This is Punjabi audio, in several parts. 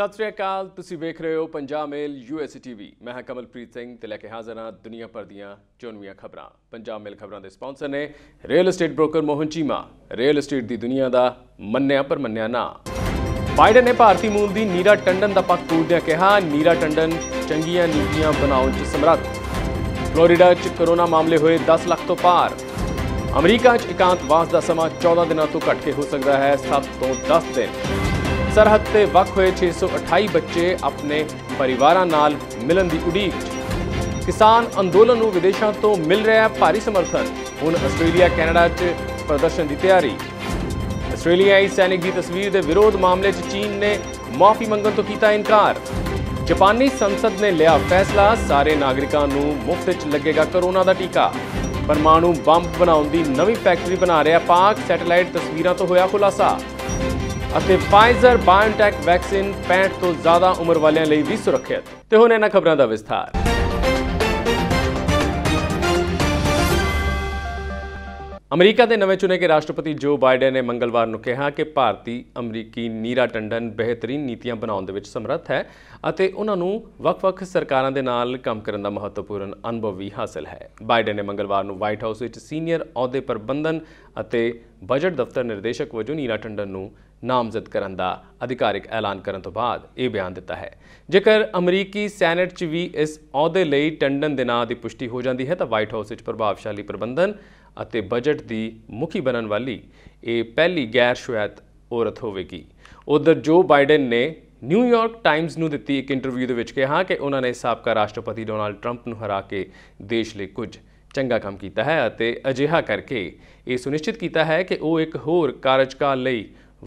ਸਤਿ ਸ੍ਰੀ ਅਕਾਲ ਤੁਸੀਂ ਵੇਖ ਰਹੇ ਹੋ ਪੰਜਾਬ ਮੇਲ ਯੂਐਸਏ ਟੀਵੀ ਮੈਂ ਹਾਂ ਕਮਲਪ੍ਰੀਤ ਸਿੰਘ ਤੇ ਲੈ ਕੇ ਹਾਜ਼ਰ ਹਾਂ ਦੁਨੀਆ ਭਰ ਦੀਆਂ ਚੋਣਵੀਆਂ ਖਬਰਾਂ ਪੰਜਾਬ ਮੇਲ ਖਬਰਾਂ ਦੇ ਸਪਾਂਸਰ ਨੇ real estate broker Mohan Cheema real estate ਦੀ ਦੁਨੀਆ ਦਾ ਮੰਨਿਆ ਪਰ ਮੰਨਿਆ ਨਾ ਬਾਈਡਨ ਨੇ ਭਾਰਤੀ ਮੂਲ ਦੀ ਨੀਰਾ ਟੰਡਨ ਦਾ ਪੱਖ ਤੋੜਦਿਆਂ ਕਿਹਾ ਨੀਰਾ ਟੰਡਨ ਚੰਗੀਆਂ ਨੀਤੀਆਂ ਬਣਾਉਣ 'ਚ ਸਮਰੱਥ ਫਲੋਰੀਡਾ 'ਚ ਕਰੋਨਾ ਮਾਮਲੇ ਹੋਏ 10 ਲੱਖ ਤੋਂ ਪਾਰ ਅਮਰੀਕਾ 'ਚ ਇਕਾਂਤਵਾਸ ਦਾ ਸਮਾਂ 14 ਦਿਨਾਂ ਤੋਂ ਘਟ ਕੇ ਹੋ ਸਕਦਾ ਹੈ 7 ਤੋਂ 10 ਦਿਨ ਸਰਹੱਦ ਤੇ ਵੱਖ ਹੋਏ 628 ਬੱਚੇ ਆਪਣੇ ਪਰਿਵਾਰਾਂ ਨਾਲ ਮਿਲਣ ਦੀ ਉਡੀਕ ਕਿਸਾਨ ਅੰਦੋਲਨ ਨੂੰ ਵਿਦੇਸ਼ਾਂ ਤੋਂ ਮਿਲ ਰਿਹਾ ਭਾਰੀ ਸਮਰਥਨ ਹੁਣ ਆਸਟ੍ਰੇਲੀਆ ਕੈਨੇਡਾ 'ਚ ਪ੍ਰਦਰਸ਼ਨ ਦੀ ਤਿਆਰੀ ਆਸਟ੍ਰੇਲੀਆਈ ਸੈਨਿਕ ਦੀ ਤਸਵੀਰ ਦੇ ਵਿਰੋਧ ਮਾਮਲੇ 'ਚ ਚੀਨ ਨੇ ਮਾਫੀ ਮੰਗਣ ਤੋਂ ਕੀਤਾ ਇਨਕਾਰ ਜਾਪਾਨੀ ਸੰਸਦ ਨੇ ਲਿਆ ਫੈਸਲਾ ਸਾਰੇ ਨਾਗਰਿਕਾਂ ਨੂੰ ਮੁਫਤ 'ਚ ਲੱਗੇਗਾ ਕਰੋਨਾ ਦਾ ਟੀਕਾ ਪਰਮਾਣੂ ਬੰਬ ਬਣਾਉਣ ਦੀ ਨਵੀਂ ਫੈਕਟਰੀ ਬਣਾ ਰਿਹਾ ਪਾਕ ਸੈਟੇਲਾਈਟ ਤਸਵੀਰਾਂ ਤੋਂ ਹੋਇਆ ਖੁਲਾਸਾ ਅਤੇ ਫਾਈਜ਼ਰ ਬਾਇਓਟੈਕ ਵੈਕਸੀਨ 65 ਤੋਂ ਜ਼ਿਆਦਾ ਉਮਰ ਵਾਲਿਆਂ ਲਈ ਵੀ ਸੁਰੱਖਿਅਤ ਤੇ ਹੁਣ ਇਹਨਾਂ ਖਬਰਾਂ ਦਾ ਵਿਸਥਾਰ ਅਮਰੀਕਾ ਦੇ ਨਵੇਂ ਚੁਣੇ ਗਏ ਰਾਸ਼ਟਰਪਤੀ ਜੋ ਬਾਈਡਨ ਨੇ ਮੰਗਲਵਾਰ ਨੂੰ ਕਿਹਾ ਕਿ ਭਾਰਤੀ ਅਮਰੀਕੀ ਨੀਰਾ ਟੰਡਨ ਬਿਹਤਰੀਨ ਨੀਤੀਆਂ ਬਣਾਉਣ ਦੇ ਵਿੱਚ ਸਮਰੱਥ ਹੈ ਅਤੇ ਉਹਨਾਂ ਨੂੰ ਵੱਖ-ਵੱਖ ਸਰਕਾਰਾਂ ਦੇ ਨਾਲ ਕੰਮ ਕਰਨ ਦਾ ਮਹੱਤਵਪੂਰਨ ਅਨੁਭਵ ਵੀ ਹਾਸਲ ਹੈ ਬਾਈਡਨ ਨੇ ਮੰਗਲਵਾਰ ਨੂੰ ਵਾਈਟ ਹਾਊਸ ਵਿੱਚ ਸੀਨੀਅਰ ਅਹੁਦੇ ਪ੍ਰਬੰਧਨ ਅਤੇ ਬਜਟ ਦਫ਼ਤਰ ਨਿਰਦੇਸ਼ਕ ਵਜੋਂ ਨੀਰਾ ਟੰਡਨ ਨੂੰ ਨਾਮਜ਼ਦ ਕਰਨ ਦਾ ਅਧਿਕਾਰਿਕ ਐਲਾਨ ਕਰਨ ਤੋਂ ਬਾਅਦ ਇਹ ਬਿਆਨ ਦਿੱਤਾ ਹੈ ਜੇਕਰ ਅਮਰੀਕੀ ਸੈਨੇਟ 'ਚ ਵੀ ਇਸ ਅਹੁਦੇ ਲਈ ਟੰਡਨ ਦੇ ਨਾਂ ਦੀ ਪੁਸ਼ਟੀ ਹੋ ਜਾਂਦੀ ਹੈ ਤਾਂ ਵਾਈਟ ਹਾਊਸ ਵਿੱਚ ਪ੍ਰਭਾਵਸ਼ਾਲੀ ਪ੍ਰਬੰਧਨ ਅਤੇ ਬਜਟ ਦੀ ਮੁਖੀ ਬਣਨ ਵਾਲੀ ਇਹ ਪਹਿਲੀ ਗੈਰ ਸ਼ੁਆਇਤ ਔਰਤ ਹੋਵੇਗੀ ਉਧਰ ਜੋ ਬਾਈਡਨ ਨੇ ਨਿਊਯਾਰਕ ਟਾਈਮਜ਼ ਨੂੰ ਦਿੱਤੀ ਇੱਕ ਇੰਟਰਵਿਊ ਦੇ ਵਿੱਚ ਕਿਹਾ ਕਿ ਉਹਨਾਂ ਨੇ ਸਾਬਕਾ ਰਾਸ਼ਟਰਪਤੀ ਡੋਨਾਲਡ ਟਰੰਪ ਨੂੰ ਹਰਾ ਕੇ ਦੇਸ਼ ਲਈ ਕੁਝ ਚੰਗਾ ਕੰਮ ਕੀਤਾ ਹੈ ਅਤੇ ਅਜਿਹਾ ਕਰਕੇ ਇਹ ਸੁਨਿਸ਼ਚਿਤ ਕੀਤਾ ਹੈ ਕਿ ਉਹ ਇੱਕ ਹੋਰ ਕਾਰਜਕਾਲ ਲਈ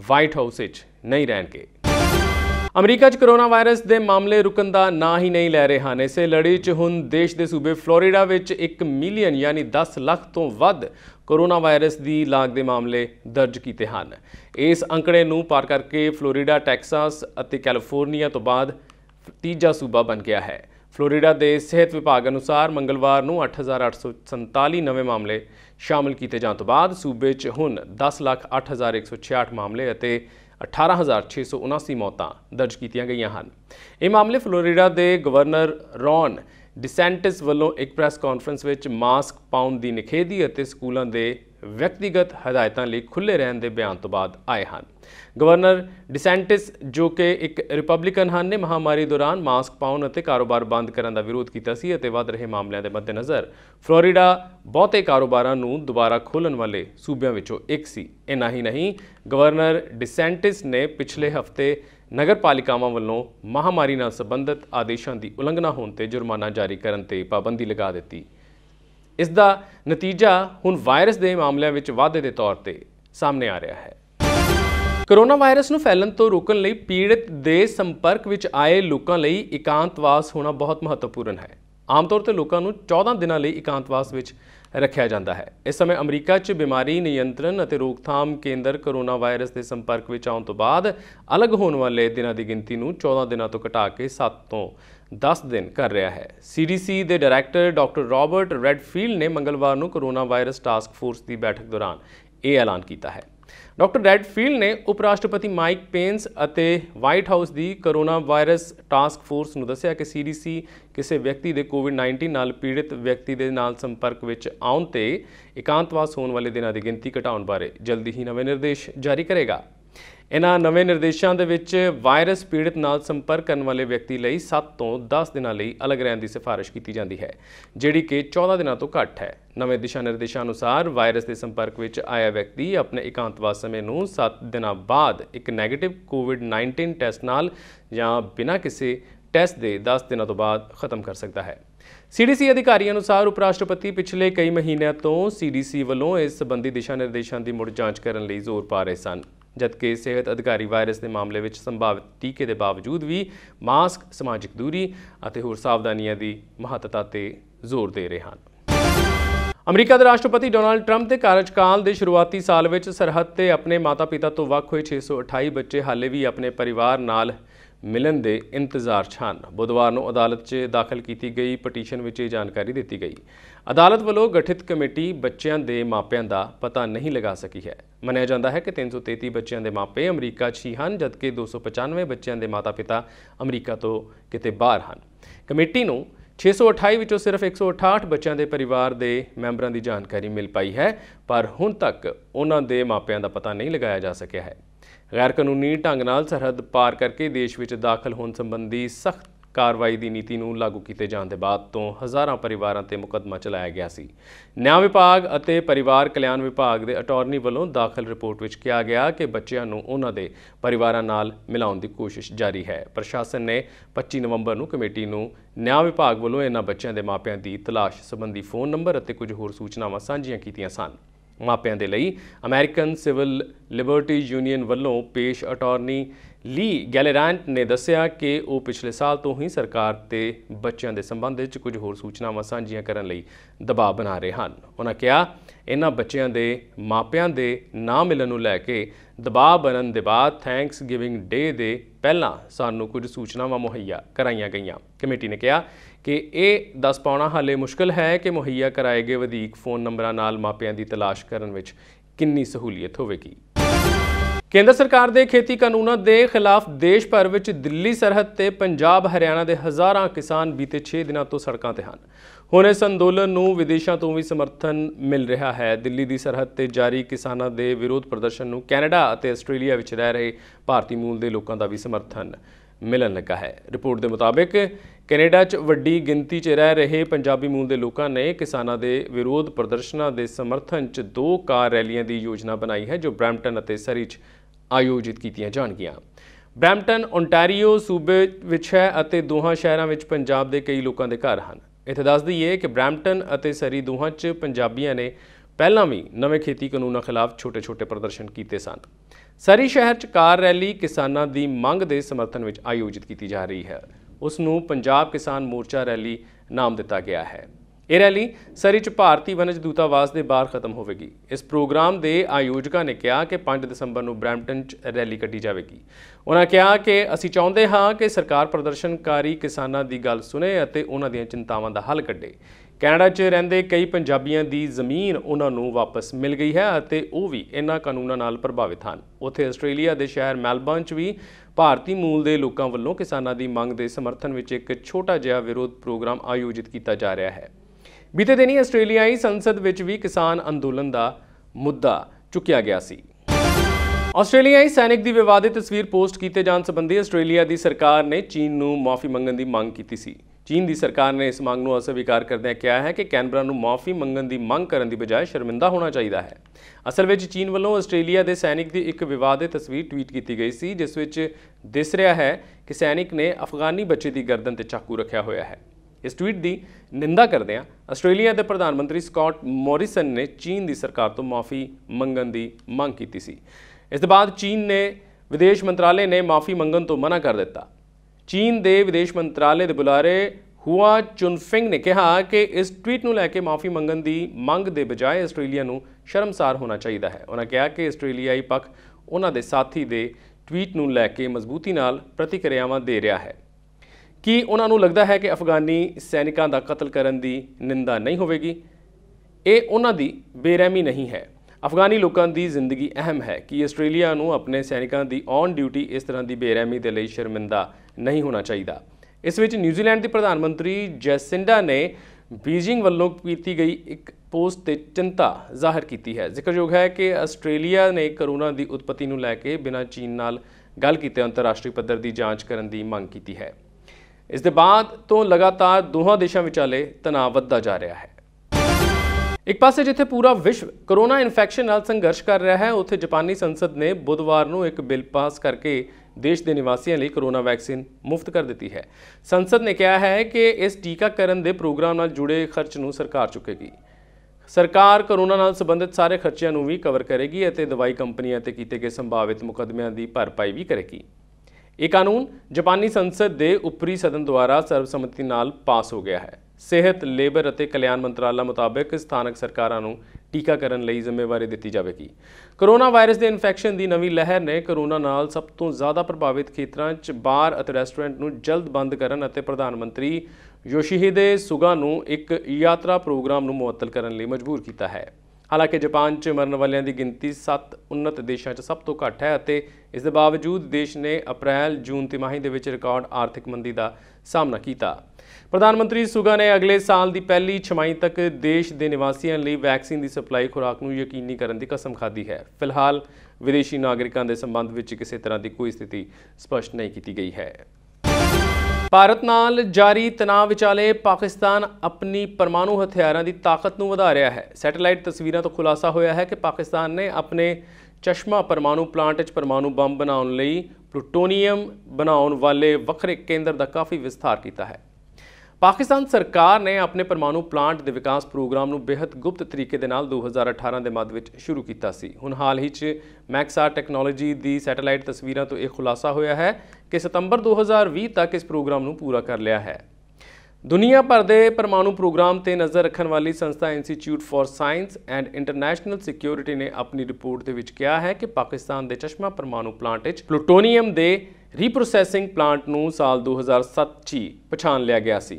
ਵਾਈਟ ਹਾਊਸ ਵਿੱਚ ਨਹੀਂ ਰਹਿਣਗੇ ਅਮਰੀਕਾ 'ਚ ਕਰੋਨਾ ਵਾਇਰਸ ਦੇ ਮਾਮਲੇ ਰੁਕਣ ਦਾ ਨਾਂ ਹੀ ਨਹੀਂ ਲੈ ਰਹੇ ਹਨ ਇਸੇ ਲੜੀ 'ਚ ਹੁਣ ਦੇਸ਼ ਦੇ ਸੂਬੇ ਫਲੋਰੀਡਾ ਵਿੱਚ 1 ਮਿਲੀਅਨ ਯਾਨੀ 10 ਲੱਖ ਤੋਂ ਵੱਧ ਕਰੋਨਾ ਵਾਇਰਸ ਦੀ ਲਾਗ ਦੇ ਮਾਮਲੇ ਦਰਜ ਕੀਤੇ ਹਨ ਇਸ ਅੰਕੜੇ ਨੂੰ ਪਾਰ ਕਰਕੇ ਫਲੋਰੀਡਾ ਟੈਕਸਾਸ ਅਤੇ ਕੈਲੀਫੋਰਨੀਆ ਤੋਂ ਬਾਅਦ ਤੀਜਾ ਸੂਬਾ ਬਣ ਗਿਆ ਹੈ ਫਲੋਰੀਡਾ ਦੇ ਸਿਹਤ ਵਿਭਾਗ ਅਨੁਸਾਰ ਮੰਗਲਵਾਰ ਨੂੰ 8847 ਨਵੇਂ ਮਾਮਲੇ ਸ਼ਾਮਲ ਕੀਤੇ ਜਾਣ ਤੋਂ ਬਾਅਦ ਸੂਬੇ 'ਚ ਹੁਣ 10,08,166 ਮਾਮਲੇ ਅਤੇ 18679 ਮੌਤਾਂ ਦਰਜ ਕੀਤੀਆਂ ਗਈਆਂ ਹਨ ਇਹ ਮਾਮਲੇ ਫਲੋਰੀਡਾ ਦੇ ਗਵਰਨਰ ਰੌਨ ਡਿਸੈਂਟਿਸ ਵੱਲੋਂ ਇੱਕ ਪ੍ਰੈਸ ਕਾਨਫਰੰਸ ਵਿੱਚ ਮਾਸਕ ਪਾਉਣ ਦੀ ਨਿਖੇਧੀ ਅਤੇ ਸਕੂਲਾਂ ਦੇ ਵਿਅਕਤੀਗਤ ਹਦਾਇਤਾਂ ਲਈ ਖੁੱਲੇ ਰਹਿਣ ਦੇ ਬਿਆਨ ਤੋਂ ਬਾਅਦ ਆਏ ਹਨ ਗਵਰਨਰ ਡਿਸੈਂਟਿਸ ਜੋ ਕਿ ਇੱਕ ਰਿਪਬਲਿਕਨ ਹਨ ਨੇ ਮਹਾਮਾਰੀ ਦੌਰਾਨ ਮਾਸਕ ਪਾਉਣ ਅਤੇ ਕਾਰੋਬਾਰ ਬੰਦ ਕਰਨ ਦਾ ਵਿਰੋਧ ਕੀਤਾ ਸੀ ਅਤੇ ਵੱਧ ਰਹੇ ਮਾਮਲਿਆਂ ਦੇ ਮੱਦੇਨਜ਼ਰ ਫਲੋਰੀਡਾ ਬਹੁਤੇ ਕਾਰੋਬਾਰਾਂ ਨੂੰ ਦੁਬਾਰਾ ਖੋਲਣ ਵਾਲੇ ਸੂਬਿਆਂ ਵਿੱਚੋਂ ਇੱਕ ਸੀ ਨਾ ਹੀ ਨਹੀਂ ਗਵਰਨਰ ਡਿਸੈਂਟਿਸ ਨੇ ਪਿਛਲੇ ਹਫਤੇ ਨਗਰਪਾਲਿਕਾਵਾਂ ਵੱਲੋਂ ਮਹਾਮਾਰੀ ਨਾਲ ਸੰਬੰਧਿਤ ਆਦੇਸ਼ਾਂ ਦੀ ਉਲੰਘਣਾ ਹੋਣ ਤੇ ਜੁਰਮਾਨਾ ਜਾਰੀ ਕਰਨ ਤੇ ਪਾਬੰਦੀ ਲਗਾ ਦਿੱਤੀ ਇਸ ਦਾ ਨਤੀਜਾ ਹੁਣ ਵਾਇਰਸ ਦੇ ਮਾਮਲਿਆਂ ਵਿੱਚ ਵਾਧੇ ਦੇ ਤੌਰ ਤੇ ਸਾਹਮਣੇ ਆ ਰਿਹਾ ਹੈ ਕੋਰੋਨਾ ਵਾਇਰਸ ਨੂੰ ਫੈਲਣ ਤੋਂ ਰੋਕਣ ਲਈ ਪੀੜਤ ਦੇ ਸੰਪਰਕ ਵਿੱਚ ਆਏ ਲੋਕਾਂ ਲਈ ਇਕਾਂਤਵਾਸ ਹੋਣਾ ਬਹੁਤ ਮਹੱਤਵਪੂਰਨ ਹੈ ਆਮ ਤੌਰ ਤੇ ਲੋਕਾਂ ਨੂੰ 14 ਦਿਨਾਂ ਲਈ ਇਕਾਂਤਵਾਸ ਵਿੱਚ ਰੱਖਿਆ ਜਾਂਦਾ ਹੈ ਇਸ ਸਮੇਂ ਅਮਰੀਕਾ 'ਚ ਬਿਮਾਰੀ ਨਿਯੰਤਰਣ ਅਤੇ ਰੋਕਥਾਮ ਕੇਂਦਰ ਕੋਰੋਨਾ ਵਾਇਰਸ ਦੇ ਸੰਪਰਕ ਵਿੱਚ ਆਉਣ ਤੋਂ ਬਾਅਦ ਅਲੱਗ ਹੋਣ ਵਾਲੇ ਦਿਨਾਂ ਦੀ ਗਿਣਤੀ ਨੂੰ 14 ਦਿਨਾਂ ਤੋਂ ਘਟਾ ਕੇ 7 ਤੋਂ 10 ਦਿਨ ਕਰ ਰਿਹਾ ਹੈ ਸੀਡੀਸੀ ਦੇ ਡਾਇਰੈਕਟਰ ਡਾਕਟਰ ਰਾਬਰਟ ਰੈਡਫੀਲਡ ਨੇ ਮੰਗਲਵਾਰ ਨੂੰ ਕੋਰੋਨਾ ਵਾਇਰਸ ਟਾਸਕ ਫੋਰਸ ਦੀ ਬੈਠਕ ਦੌਰਾਨ ਇਹ ਐਲਾਨ ਕੀਤਾ ਹੈ ਡਾਕਟਰ ਰੈਡਫੀਲਡ ਨੇ ਉਪ ਰਾਸ਼ਟਰਪਤੀ ਮਾਈਕ ਪੇਨਸ ਅਤੇ ਵਾਈਟ ਹਾਊਸ ਦੀ ਕੋਰੋਨਾ ਵਾਇਰਸ ਟਾਸਕ ਫੋਰਸ ਨੂੰ ਦੱਸਿਆ ਕਿ ਸੀਡੀਸੀ ਕਿਸੇ ਵਿਅਕਤੀ ਦੇ ਕੋਵਿਡ-19 ਨਾਲ ਪੀੜਿਤ ਵਿਅਕਤੀ ਦੇ ਨਾਲ ਸੰਪਰਕ ਵਿੱਚ ਆਉਣ ਤੇ ਇਕਾਂਤਵਾਸ ਹੋਣ ਵਾਲੇ ਦਿਨਾਂ ਦੀ ਗਿਣਤੀ ਘਟਾਉਣ ਬਾਰੇ ਜਲਦੀ ਹੀ ਨਵੇਂ ਨਿਰਦੇਸ਼ ਜਾਰੀ ਕਰੇਗਾ ਇਹਨਾਂ ਨਵੇਂ ਨਿਰਦੇਸ਼ਾਂ ਦੇ ਵਿੱਚ ਵਾਇਰਸ ਪੀੜਿਤ ਨਾਲ ਸੰਪਰਕ ਕਰਨ ਵਾਲੇ ਵਿਅਕਤੀ ਲਈ 7 ਤੋਂ 10 ਦਿਨਾਂ ਲਈ ਅਲੱਗ ਰਹਿਣ ਦੀ ਸਿਫਾਰਿਸ਼ ਕੀਤੀ ਜਾਂਦੀ ਹੈ ਜਿਹੜੀ ਕਿ 14 ਦਿਨਾਂ ਤੋਂ ਘੱਟ ਹੈ ਨਵੇਂ ਦਿਸ਼ਾ ਨਿਰਦੇਸ਼ਾਂ ਅਨੁਸਾਰ ਵਾਇਰਸ ਦੇ ਸੰਪਰਕ ਵਿੱਚ ਆਇਆ ਵਿਅਕਤੀ ਆਪਣੇ ਇਕਾਂਤਵਾਸ ਸਮੇਂ ਨੂੰ 7 ਦਿਨਾਂ ਬਾਅਦ ਇੱਕ ਨੈਗੇਟਿਵ ਕੋਵਿਡ-19 ਟੈਸਟ ਨਾਲ ਜਾਂ ਬਿਨਾਂ ਕਿਸੇ ਟੈਸਟ ਦੇ 10 ਦਿਨਾਂ ਤੋਂ ਬਾਅਦ ਖਤਮ ਕਰ ਸਕਦਾ ਹੈ ਸੀਡੀਸੀ ਅਧਿਕਾਰੀਆਂ ਅਨੁਸਾਰ ਉਪ ਰਾਸ਼ਟਰਪਤੀ ਪਿਛਲੇ ਕਈ ਮਹੀਨਿਆਂ ਤੋਂ ਸੀਡੀਸੀ ਵੱਲੋਂ ਇਸ ਸੰਬੰਧੀ ਦਿਸ਼ਾ ਨਿਰਦੇਸ਼ਾਂ ਦੀ ਮੁੜ ਜਾਂਚ ਕਰਨ ਲਈ ਜ਼ੋਰ ਪਾ ਰਹੇ ਸਨ ਜਦਕਿ ਸਿਹਤ ਅਧਿਕਾਰੀ ਵਾਇਰਸ ਦੇ ਮਾਮਲੇ ਵਿੱਚ ਸੰਭਾਵਿਤ ਟੀਕੇ ਦੇ ਬਾਵਜੂਦ ਵੀ ਮਾਸਕ ਸਮਾਜਿਕ ਦੂਰੀ ਅਤੇ ਹੋਰ ਸਾਵਧਾਨੀਆਂ ਦੀ ਮਹੱਤਤਾ ਤੇ ਜ਼ੋਰ ਦੇ ਰਹੇ ਹਨ ਅਮਰੀਕਾ ਦੇ ਰਾਸ਼ਟਰਪਤੀ ਡੋਨਾਲਡ ਟਰੰਪ ਦੇ ਕਾਰਜਕਾਲ ਦੇ ਸ਼ੁਰੂਆਤੀ ਸਾਲ ਵਿੱਚ ਸਰਹੱਦ ਤੇ ਆਪਣੇ ਮਾਤਾ-ਪਿਤਾ ਤੋਂ ਵੱਖ ਹੋਏ 628 ਬੱਚੇ ਹਾਲੇ ਵੀ ਆਪਣੇ ਪਰਿਵਾਰ ਨਾਲ ਮਿਲਣ ਦੇ ਇੰਤਜ਼ਾਰ ਛਾਨ ਬੁੱਧਵਾਰ ਨੂੰ ਅਦਾਲਤ 'ਚ ਦਾਖਲ ਕੀਤੀ ਗਈ ਪਟੀਸ਼ਨ ਵਿੱਚ ਇਹ ਜਾਣਕਾਰੀ ਦਿੱਤੀ ਗਈ ਅਦਾਲਤ ਵੱਲੋਂ ਗਠਿਤ ਕਮੇਟੀ ਬੱਚਿਆਂ ਦੇ ਮਾਪਿਆਂ ਦਾ ਪਤਾ ਨਹੀਂ ਲਗਾ ਸਕੀ ਹੈ ਮੰਨਿਆ ਜਾਂਦਾ ਹੈ ਕਿ 333 ਬੱਚਿਆਂ ਦੇ ਮਾਪੇ ਅਮਰੀਕਾ 'ਚ ਹੀ ਹਨ ਜਦਕਿ 295 ਬੱਚਿਆਂ ਦੇ ਮਾਤਾ-ਪਿਤਾ ਅਮਰੀਕਾ ਤੋਂ ਕਿਤੇ ਬਾਹਰ ਹਨ ਕਮੇਟੀ ਨੂੰ 628 ਵਿੱਚੋਂ ਸਿਰਫ 168 ਬੱਚਿਆਂ ਦੇ ਪਰਿਵਾਰ ਦੇ ਮੈਂਬਰਾਂ ਦੀ ਜਾਣਕਾਰੀ ਮਿਲ ਪਾਈ ਹੈ ਪਰ ਹੁਣ ਤੱਕ ਉਹਨਾਂ ਦੇ ਮਾਪਿਆਂ ਦਾ ਪਤਾ ਨਹੀਂ ਲਗਾਇਆ ਜਾ ਸਕਿਆ ਹੈ ਗੈਰ ਕਾਨੂੰਨੀ ਢੰਗ ਨਾਲ ਸਰਹੱਦ ਪਾਰ ਕਰਕੇ ਦੇਸ਼ ਵਿੱਚ ਦਾਖਲ ਹੋਣ ਸੰਬੰਧੀ ਸਖਤ ਕਾਰਵਾਈ ਦੀ ਨੀਤੀ ਨੂੰ ਲਾਗੂ ਕੀਤੇ ਜਾਣ ਦੇ ਬਾਅਦ ਤੋਂ ਹਜ਼ਾਰਾਂ ਪਰਿਵਾਰਾਂ ਤੇ ਮੁਕਦਮਾ ਚਲਾਇਆ ਗਿਆ ਸੀ ਨਿਆਂ ਵਿਭਾਗ ਅਤੇ ਪਰਿਵਾਰ ਕਲਿਆਣ ਵਿਭਾਗ ਦੇ ਅਟਾਰਨੀ ਵੱਲੋਂ ਦਾਖਲ ਰਿਪੋਰਟ ਵਿੱਚ ਕਿਹਾ ਗਿਆ ਕਿ ਬੱਚਿਆਂ ਨੂੰ ਉਹਨਾਂ ਦੇ ਪਰਿਵਾਰਾਂ ਨਾਲ ਮਿਲਾਉਣ ਦੀ ਕੋਸ਼ਿਸ਼ ਜਾਰੀ ਹੈ ਪ੍ਰਸ਼ਾਸਨ ਨੇ 25 ਨਵੰਬਰ ਨੂੰ ਕਮੇਟੀ ਨੂੰ ਨਿਆਂ ਵਿਭਾਗ ਵੱਲੋਂ ਇਹਨਾਂ ਬੱਚਿਆਂ ਦੇ ਮਾਪਿਆਂ ਦੀ ਤਲਾਸ਼ ਸੰਬੰਧੀ ਫੋਨ ਨੰਬਰ ਅਤੇ ਕੁਝ ਹੋਰ ਸੂਚਨਾਵਾਂ ਸਾਂਝੀਆਂ ਕੀਤੀਆਂ ਸਨ ਮਾਪਿਆਂ ਦੇ ਲਈ ਅਮਰੀਕਨ ਸਿਵਲ ਲਿਬਰਟੀ ਯੂਨੀਅਨ ਵੱਲੋਂ ਪੇਸ਼ ਅਟਾਰਨੀ ਲੀ ਗੈਲਰੈਂਟ ਨੇ ਦੱਸਿਆ ਕਿ ਉਹ ਪਿਛਲੇ ਸਾਲ ਤੋਂ ਹੀ ਸਰਕਾਰ ਤੇ ਬੱਚਿਆਂ ਦੇ ਸੰਬੰਧ ਵਿੱਚ ਕੁਝ ਹੋਰ ਸੂਚਨਾਵਾਂ ਸਾਂਝੀਆਂ ਕਰਨ ਲਈ ਦਬਾਅ ਬਣਾ ਰਹੇ ਹਨ ਉਹਨਾਂ ਕਿਹਾ ਇਹਨਾਂ ਬੱਚਿਆਂ ਦੇ ਮਾਪਿਆਂ ਦੇ ਨਾ ਮਿਲਣ ਨੂੰ ਲੈ ਕੇ ਦਬਾਅ ਬਣਨ ਦੇ ਬਾਅਦ ਥੈਂਕਸ ਗਿਵਿੰਗ ਡੇ ਦੇ ਪਹਿਲਾਂ ਸਾਨੂੰ ਕੁਝ ਸੂਚਨਾਵਾਂ ਮੁਹੱਈਆ ਕਰਾਈਆਂ ਗਈਆਂ ਕਮੇਟੀ ਨੇ ਕਿਹਾ ਕਿ ਇਹ ਦੱਸ ਪਾਉਣਾ ਹਾਲੇ ਮੁਸ਼ਕਲ ਹੈ ਕਿ ਮੁਹੱਈਆ ਕਰਾਏ ਗਏ ਵਧੀਕ ਫੋਨ ਨੰਬਰਾਂ ਨਾਲ ਮਾਪਿਆਂ ਦੀ ਤਲਾਸ਼ ਕਰਨ ਵਿੱਚ ਕਿੰਨੀ ਸਹੂਲੀਅਤ ਹੋਵੇਗੀ ਕੇਂਦਰ ਸਰਕਾਰ ਦੇ ਖੇਤੀ ਕਾਨੂੰਨਾਂ ਦੇ ਖਿਲਾਫ ਦੇਸ਼ ਭਰ ਵਿੱਚ ਦਿੱਲੀ ਸਰਹੱਦ ਤੇ ਪੰਜਾਬ ਹਰਿਆਣਾ ਦੇ ਹਜ਼ਾਰਾਂ ਕਿਸਾਨ ਬੀਤੇ 6 ਦਿਨਾਂ ਤੋਂ ਸੜਕਾਂ ਤੇ ਹਨ ਹੁਣ ਇਸ ਅੰਦੋਲਨ ਨੂੰ ਵਿਦੇਸ਼ਾਂ ਤੋਂ ਵੀ ਸਮਰਥਨ ਮਿਲ ਰਿਹਾ ਹੈ ਦਿੱਲੀ ਦੀ ਸਰਹੱਦ ਤੇ ਜਾਰੀ ਕਿਸਾਨਾਂ ਦੇ ਵਿਰੋਧ ਪ੍ਰਦਰਸ਼ਨ ਨੂੰ ਕੈਨੇਡਾ ਅਤੇ ਆਸਟ੍ਰੇਲੀਆ ਵਿੱਚ ਰਹਿ ਰਹੇ ਭਾਰਤੀ ਮੂਲ ਦੇ ਲੋਕਾਂ ਦਾ ਵੀ ਸਮਰਥਨ ਮਿਲਣ ਲੱਗਾ ਹੈ ਰਿਪੋਰਟ ਦੇ ਮੁਤਾਬਕ ਕੈਨੇਡਾ 'ਚ ਵੱਡੀ ਗਿਣਤੀ 'ਚ ਰਹਿ ਰਹੇ ਪੰਜਾਬੀ ਮੂਲ ਦੇ ਲੋਕਾਂ ਨੇ ਕਿਸਾਨਾਂ ਦੇ ਵਿਰੋਧ ਪ੍ਰਦਰਸ਼ਨਾਂ ਦੇ ਸਮਰਥਨ 'ਚ ਦੋ ਕਾਰ ਰੈਲੀਆਂ ਦੀ ਯੋਜਨਾ ਬਣਾਈ ਹੈ ਜੋ ਬ੍ਰੈਂਪਟਨ ਅਤੇ ਸਰੀ 'ਚ ਆਯੋਜਿਤ ਕੀਤੀਆਂ ਜਾਣਗੀਆਂ ਬ੍ਰੈਂਪਟਨ ਓਨਟਾਰੀਓ ਸੂਬੇ ਵਿੱਚ ਹੈ ਅਤੇ ਦੋਹਾਂ ਸ਼ਹਿਰਾਂ ਵਿੱਚ ਪੰਜਾਬ ਦੇ ਕਈ ਲੋਕਾਂ ਦੇ ਘਰ ਹਨ ਇੱਥੇ ਦੱਸ ਦਈਏ ਕਿ ਬ੍ਰੈਂਪਟਨ ਅਤੇ ਸਰੀ ਦੋਹਾਂ 'ਚ ਪੰਜਾਬੀਆਂ ਨੇ ਪਹਿਲਾਂ ਵੀ ਨਵੇਂ ਖੇਤੀ ਕਾਨੂੰਨਾਂ ਖਿਲਾਫ ਛੋਟੇ-ਛੋਟੇ ਪ੍ਰਦਰਸ਼ਨ ਕੀਤੇ ਸਨ ਸਰੀ ਸ਼ਹਿਰ 'ਚ ਕਾਰ ਰੈਲੀ ਕਿਸਾਨਾਂ ਦੀ ਮੰਗ ਦੇ ਸਮਰਥਨ ਵਿੱਚ ਆਯੋਜਿਤ ਕੀਤੀ ਜਾ ਰਹੀ ਹੈ ਉਸ ਨੂੰ ਪੰਜਾਬ ਕਿਸਾਨ ਮੋਰਚਾ ਰੈਲੀ ਨਾਮ ਦਿੱਤਾ ਗਿਆ ਹੈ ਇਹ ਰੈਲੀ ਸਰੀ ਚ ਭਾਰਤੀ ਵਣਜ ਦੂਤਾਵਾਸ ਦੇ ਬਾਹਰ ਖਤਮ ਹੋਵੇਗੀ ਇਸ ਪ੍ਰੋਗਰਾਮ ਦੇ ਆਯੋਜਕਾਂ ਨੇ ਕਿਹਾ ਕਿ 5 ਦਸੰਬਰ ਨੂੰ ਬ੍ਰੈਂਪਟਨ ਚ ਰੈਲੀ ਕੱਢੀ ਜਾਵੇਗੀ ਉਹਨਾਂ ਕਿਹਾ ਕਿ ਅਸੀਂ ਚਾਹੁੰਦੇ ਹਾਂ ਕਿ ਸਰਕਾਰ ਪ੍ਰਦਰਸ਼ਨਕਾਰੀ ਕਿਸਾਨਾਂ ਦੀ ਗੱਲ ਸੁਣੇ ਅਤੇ ਉਹਨਾਂ ਦੀਆਂ ਚਿੰਤਾਵਾਂ ਦਾ ਹੱਲ ਕੱਢੇ ਕੈਨੇਡਾ 'ਚ ਰਹਿੰਦੇ ਕਈ ਪੰਜਾਬੀਆਂ ਦੀ ਜ਼ਮੀਨ ਉਹਨਾਂ ਨੂੰ ਵਾਪਸ ਮਿਲ ਗਈ ਹੈ ਅਤੇ ਉਹ ਵੀ ਇਹਨਾਂ ਕਾਨੂੰਨਾਂ ਨਾਲ ਪ੍ਰਭਾਵਿਤ ਹਨ ਉੱਥੇ ਆਸਟ੍ਰੇਲੀਆ ਦੇ ਸ਼ਹਿਰ ਮੈਲਬੌਰਨ 'ਚ ਵੀ ਭਾਰਤੀ ਮੂਲ ਦੇ ਲੋਕਾਂ ਵੱਲੋਂ ਕਿਸਾਨਾਂ ਦੀ ਮੰਗ ਦੇ ਸਮਰਥਨ ਵਿੱਚ ਇੱਕ ਛੋਟਾ ਜਿਹਾ ਵਿਰੋਧ ਪ੍ਰੋਗਰਾਮ ਆਯੋਜਿਤ ਕੀਤਾ ਜਾ ਰਿਹਾ ਹੈ ਬੀਤੇ ਦਿਨੀ ਆਸਟ੍ਰੇਲੀਆਈ ਸੰਸਦ ਵਿੱਚ ਵੀ ਕਿਸਾਨ ਅੰਦੋਲਨ ਦਾ ਮੁੱਦਾ ਚੁੱਕਿਆ ਗਿਆ ਸੀ ਆਸਟ੍ਰੇਲੀਆਈ ਸੈਨਿਕ ਦੀ ਵਿਵਾਦਿਤ ਤਸਵੀਰ ਪੋਸਟ ਕੀਤੇ ਜਾਣ ਸੰਬੰਧੀ ਆਸਟ੍ਰੇਲੀਆ ਦੀ ਸਰਕਾਰ ਨੇ ਚੀਨ ਨੂੰ ਮਾਫੀ ਮੰਗਣ ਦੀ ਮੰਗ ਕੀਤੀ ਸੀ ਚੀਨ ਦੀ ਸਰਕਾਰ ਨੇ ਇਸ ਮੰਗ ਨੂੰ ਅਸਵੀਕਾਰ ਕਰਦਿਆਂ ਕਿਹਾ ਹੈ ਕਿ ਕੈਨਬਰਾ ਨੂੰ ਮਾਫੀ ਮੰਗਣ ਦੀ ਮੰਗ ਕਰਨ ਦੀ ਬਜਾਏ ਸ਼ਰਮਿੰਦਾ ਹੋਣਾ ਚਾਹੀਦਾ ਹੈ ਅਸਲ ਵਿੱਚ ਚੀਨ ਵੱਲੋਂ ਆਸਟ੍ਰੇਲੀਆ ਦੇ ਸੈਨਿਕ ਦੀ ਇੱਕ ਵਿਵਾਦਿਤ ਤਸਵੀਰ ਟਵੀਟ ਕੀਤੀ ਗਈ ਸੀ ਜਿਸ ਵਿੱਚ ਦਿਸ ਰਿਹਾ ਹੈ ਕਿ ਸੈਨਿਕ ਨੇ ਅਫਗਾਨੀ ਬੱਚੇ ਦੀ ਗਰਦਨ ਤੇ ਚਾਕੂ ਰੱਖਿਆ ਹੋਇਆ ਹੈ ਇਸ ਟਵੀਟ ਦੀ ਨਿੰਦਾ ਕਰਦੇ ਆ ਆਸਟ੍ਰੇਲੀਆ ਦੇ ਪ੍ਰਧਾਨ ਮੰਤਰੀ ਸਕਾਟ ਮੋਰਿਸਨ ਨੇ ਚੀਨ ਦੀ ਸਰਕਾਰ ਤੋਂ ਮਾਫੀ ਮੰਗਣ ਦੀ ਮੰਗ ਕੀਤੀ ਸੀ ਇਸ ਤੋਂ ਬਾਅਦ ਚੀਨ ਨੇ ਵਿਦੇਸ਼ ਮੰਤਰਾਲੇ ਨੇ ਮਾਫੀ ਮੰਗਣ ਤੋਂ ਮਨਾ ਕਰ ਦਿੱਤਾ ਚੀਨ ਦੇ ਵਿਦੇਸ਼ ਮੰਤਰਾਲੇ ਦੇ ਬੁਲਾਰੇ ਹੁਆ ਚੁਨਫਿੰਗ ਨੇ ਕਿਹਾ ਕਿ ਇਸ ਟਵੀਟ ਨੂੰ ਲੈ ਕੇ ਮਾਫੀ ਮੰਗਣ ਦੀ ਮੰਗ ਦੇ ਬਜਾਏ ਆਸਟ੍ਰੇਲੀਆ ਨੂੰ ਸ਼ਰਮਸਾਰ ਹੋਣਾ ਚਾਹੀਦਾ ਹੈ ਉਹਨਾਂ ਕਿਹਾ ਕਿ ਆਸਟ੍ਰੇਲੀਆਈ ਪੱਖ ਉਹਨਾਂ ਦੇ ਸਾਥੀ ਦੇ ਟਵੀਟ ਨੂੰ ਲੈ ਕੇ ਮਜ਼ਬੂਤੀ ਨਾਲ ਪ੍ਰਤੀਕਿਰਿਆਵਾਂ ਦੇ ਰਿਹਾ ਹੈ ਕੀ ਉਹਨਾਂ ਨੂੰ ਲੱਗਦਾ ਹੈ ਕਿ ਅਫਗਾਨੀ ਸੈਨਿਕਾਂ ਦਾ ਕਤਲ ਕਰਨ ਦੀ ਨਿੰਦਾ ਨਹੀਂ ਹੋਵੇਗੀ ਇਹ ਉਹਨਾਂ ਦੀ ਬੇਰਹਿਮੀ ਨਹੀਂ ਹੈ ਅਫਗਾਨੀ ਲੋਕਾਂ ਦੀ ਜ਼ਿੰਦਗੀ ਅਹਿਮ ਹੈ ਕਿ ਆਸਟ੍ਰੇਲੀਆ ਨੂੰ ਆਪਣੇ ਸੈਨਿਕਾਂ ਦੀ ਔਨ ਡਿਊਟੀ ਇਸ ਤਰ੍ਹਾਂ ਦੀ ਬੇਰਹਿਮੀ ਦੇ ਲਈ ਸ਼ਰਮਿੰਦਾ ਨਹੀਂ ਹੋਣਾ ਚਾਹੀਦਾ ਇਸ ਵਿੱਚ ਨਿਊਜ਼ੀਲੈਂਡ ਦੇ ਪ੍ਰਧਾਨ ਮੰਤਰੀ ਜੈਸਿੰਡਾ ਨੇ ਬੀਜਿੰਗ ਵੱਲੋਂ ਕੀਤੀ ਗਈ ਇੱਕ ਪੋਸਟ ਤੇ ਚਿੰਤਾ ਜ਼ਾਹਰ ਕੀਤੀ ਹੈ ਜ਼ਿਕਰਯੋਗ ਹੈ ਕਿ ਆਸਟ੍ਰੇਲੀਆ ਨੇ ਕਰੋਨਾ ਦੀ ਉਤਪਤੀ ਨੂੰ ਲੈ ਕੇ ਬਿਨਾਂ ਚੀਨ ਨਾਲ ਗੱਲ ਕੀਤੇ ਅੰਤਰਰਾਸ਼ਟਰੀ ਪੱਧਰ ਦੀ ਜਾਂਚ ਕਰਨ ਦੀ ਮੰਗ ਕੀਤੀ ਹੈ ਇਸ ਦੇ ਬਾਅਦ ਤੋਂ ਲਗਾਤਾਰ ਦੋਹਾਂ ਦੇਸ਼ਾਂ ਵਿਚਾਲੇ ਤਣਾਅ ਵੱਧਦਾ ਜਾ ਰਿਹਾ ਹੈ ਇੱਕ ਪਾਸੇ ਜਿੱਥੇ ਪੂਰਾ ਵਿਸ਼ਵ ਕੋਰੋਨਾ ਇਨਫੈਕਸ਼ਨ ਨਾਲ ਸੰਘਰਸ਼ ਕਰ ਰਿਹਾ ਹੈ ਉੱਥੇ ਜਾਪਾਨੀ ਸੰਸਦ ਨੇ ਬੁੱਧਵਾਰ ਨੂੰ ਇੱਕ ਬਿੱਲ ਪਾਸ ਕਰਕੇ ਦੇਸ਼ ਦੇ ਨਿਵਾਸੀਆਂ ਲਈ ਕੋਰੋਨਾ ਵੈਕਸੀਨ ਮੁਫਤ ਕਰ ਦਿੱਤੀ ਹੈ ਸੰਸਦ ਨੇ ਕਿਹਾ ਹੈ ਕਿ ਇਸ ਟੀਕਾਕਰਨ ਦੇ ਪ੍ਰੋਗਰਾਮ ਨਾਲ ਜੁੜੇ ਖਰਚ ਨੂੰ ਸਰਕਾਰ ਚੁੱਕੇਗੀ ਸਰਕਾਰ ਕੋਰੋਨਾ ਨਾਲ ਸੰਬੰਧਿਤ ਸਾਰੇ ਖਰਚਿਆਂ ਨੂੰ ਵੀ ਕਵਰ ਕਰੇਗੀ ਅਤੇ ਦਵਾਈ ਕੰਪਨੀਆਂ ਤੇ ਕੀਤੇ ਗਏ ਸੰਭਾਵਿਤ ਮੁਕਦਮਿਆਂ ਦੀ ਭਰਪਾਈ ਵੀ ਕਰੇਗੀ ਇਹ ਕਾਨੂੰਨ ਜਾਪਾਨੀ ਸੰਸਦ ਦੇ ਉੱਪਰੀ ਸਦਨ ਦੁਆਰਾ ਸਰਬਸੰਮਤੀ ਨਾਲ ਪਾਸ ਹੋ ਗਿਆ ਹੈ ਸਿਹਤ ਲੇਬਰ ਅਤੇ ਕਲਿਆਣ ਮੰਤਰਾਲਾ ਮੁਤਾਬਕ ਸਥਾਨਕ ਸਰਕਾਰਾਂ ਨੂੰ ਟੀਕਾਕਰਨ ਲਈ ਜ਼ਿੰਮੇਵਾਰੀ ਦਿੱਤੀ ਜਾਵੇਗੀ ਕੋਰੋਨਾ ਵਾਇਰਸ ਦੇ ਇਨਫੈਕਸ਼ਨ ਦੀ ਨਵੀਂ ਲਹਿਰ ਨੇ ਕੋਰੋਨਾ ਨਾਲ ਸਭ ਤੋਂ ਜ਼ਿਆਦਾ ਪ੍ਰਭਾਵਿਤ ਖੇਤਰਾਂ 'ਚ ਬਾਰ ਅਤੇ ਰੈਸਟੋਰੈਂਟ ਨੂੰ ਜਲਦ ਬੰਦ ਕਰਨ ਅਤੇ ਪ੍ਰਧਾਨ ਮੰਤਰੀ ਯੋਸ਼ੀਹਿਦੇ ਸੁਗਾ ਨੂੰ ਇੱਕ ਯਾਤਰਾ ਪ੍ਰੋਗਰਾਮ ਨੂੰ ਮੁਅੱਤਲ ਕਰਨ ਲਈ ਮਜਬੂਰ ਕੀਤਾ ਹੈ ਹਾਲਾਂਕਿ ਜਾਪਾਨ 'ਚ ਮਰਨ ਵਾਲਿਆਂ ਦੀ ਗਿਣਤੀ 7 ਉન્નਤ ਦੇਸ਼ਾਂ 'ਚ ਸਭ ਤੋਂ ਘੱਟ ਹੈ ਅਤੇ ਇਸ ਦੇ ਬਾਵਜੂਦ ਦੇਸ਼ ਨੇ ਅਪ੍ਰੈਲ ਜੂਨ ਤਿਮਾਹੀ ਦੇ ਵਿੱਚ ਰਿਕਾਰਡ ਆਰਥਿਕ ਮੰਦੀ ਦਾ ਸਾਹਮਣਾ ਕੀਤਾ ਪ੍ਰਧਾਨ ਮੰਤਰੀ ਸੁਗਾ ਨੇ ਅਗਲੇ ਸਾਲ ਦੀ ਪਹਿਲੀ ਛਮਾਈ ਤੱਕ ਦੇਸ਼ ਦੇ ਨਿਵਾਸੀਆਂ ਲਈ ਵੈਕਸੀਨ ਦੀ ਸਪਲਾਈ ਖੁਰਾਕ ਨੂੰ ਯਕੀਨੀ ਕਰਨ ਦੀ ਕਸਮ ਖਾਦੀ ਹੈ ਫਿਲਹਾਲ ਵਿਦੇਸ਼ੀ ਨਾਗਰਿਕਾਂ ਦੇ ਸੰਬੰਧ ਵਿੱਚ ਕਿਸੇ ਤਰ੍ਹਾਂ ਦੀ ਕੋਈ ਸਥਿਤੀ ਸਪਸ਼ਟ ਨਹੀਂ ਕੀਤੀ ਗਈ ਹੈ ਭਾਰਤ ਨਾਲ ਜਾਰੀ ਤਣਾਅ ਵਿਚਾਲੇ ਪਾਕਿਸਤਾਨ ਆਪਣੀ ਪਰਮਾਣੂ ਹਥਿਆਰਾਂ ਦੀ ਤਾਕਤ ਨੂੰ ਵਧਾ ਰਿਹਾ ਹੈ ਸੈਟੇਲਾਈਟ ਤਸਵੀਰਾਂ ਤੋਂ ਖੁਲਾਸਾ ਹੋਇਆ ਹੈ ਕਿ ਪਾਕਿਸਤਾਨ ਨੇ ਆਪਣੇ ਚਸ਼ਮਾ ਪਰਮਾਣੂ ਪਲਾਂਟ 'ਚ ਪਰਮਾਣੂ ਬੰਬ ਬਣਾਉਣ ਲਈ ਪਲੂਟੋਨੀਅਮ ਬਣਾਉਣ ਵਾਲੇ ਵੱਖਰੇ ਕੇਂਦਰ ਦਾ ਕਾਫੀ ਵਿਸਥਾਰ ਕੀਤਾ ਹੈ ਪਾਕਿਸਤਾਨ ਸਰਕਾਰ ਨੇ ਆਪਣੇ ਪਰਮਾਣੂ ਪਲਾਂਟ ਦੇ ਵਿਕਾਸ ਪ੍ਰੋਗਰਾਮ ਨੂੰ ਬੇਹਤ ਗੁਪਤ ਤਰੀਕੇ ਦੇ ਨਾਲ 2018 ਦੇ ਮੱਧ ਵਿੱਚ ਸ਼ੁਰੂ ਕੀਤਾ ਸੀ ਹੁਣ ਹਾਲ ਹੀ 'ਚ ਮੈਕਸਾਰ ਟੈਕਨੋਲੋਜੀ ਦੀ ਸੈਟੇਲਾਈਟ ਤਸਵੀਰਾਂ ਤੋਂ ਇਹ ਖੁਲਾਸਾ ਹੋਇਆ ਹੈ ਕਿ ਸਤੰਬਰ 2020 ਤੱਕ ਇਸ ਪ੍ਰੋਗਰਾਮ ਨੂੰ ਪੂਰਾ ਕਰ ਲਿਆ ਹੈ ਦੁਨੀਆ ਭਰ ਦੇ ਪਰਮਾਣੂ ਪ੍ਰੋਗਰਾਮ ਤੇ ਨਜ਼ਰ ਰੱਖਣ ਵਾਲੀ ਸੰਸਥਾ institute for science and international security ਨੇ ਆਪਣੀ ਰਿਪੋਰਟ ਦੇ ਵਿੱਚ ਕਿਹਾ ਹੈ ਕਿ ਪਾਕਿਸਤਾਨ ਦੇ ਚਸ਼ਮਾ ਪਰਮਾਣੂ ਪਲਾਂਟ ਵਿੱਚ ਪਲੂਟੋਨੀਅਮ ਦੇ ਰੀਪ੍ਰੋਸੈਸਿੰਗ ਪਲਾਂਟ ਨੂੰ ਸਾਲ 2007 'ਚ ਪਛਾਣ ਲਿਆ ਗਿਆ ਸੀ